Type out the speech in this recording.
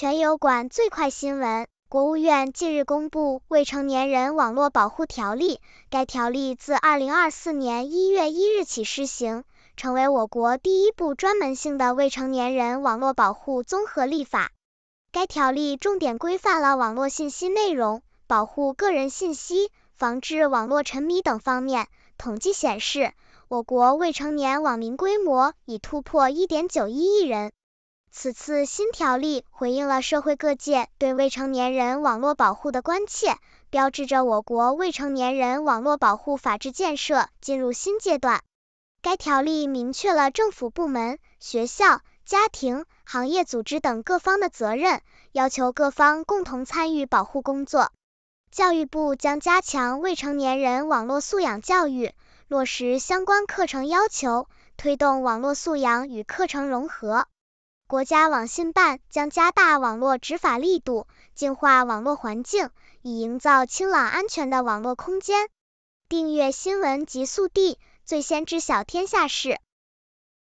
全有管最快新闻：国务院近日公布《未成年人网络保护条例》，该条例自2024年1月1日起施行，成为我国第一部专门性的未成年人网络保护综合立法。该条例重点规范了网络信息内容、保护个人信息、防治网络沉迷等方面。统计显示，我国未成年网民规模已突破1.91亿人。此次新条例回应了社会各界对未成年人网络保护的关切，标志着我国未成年人网络保护法治建设进入新阶段。该条例明确了政府部门、学校、家庭、行业组织等各方的责任，要求各方共同参与保护工作。教育部将加强未成年人网络素养教育，落实相关课程要求，推动网络素养与课程融合。国家网信办将加大网络执法力度，净化网络环境，以营造清朗安全的网络空间。订阅新闻极速递，最先知晓天下事。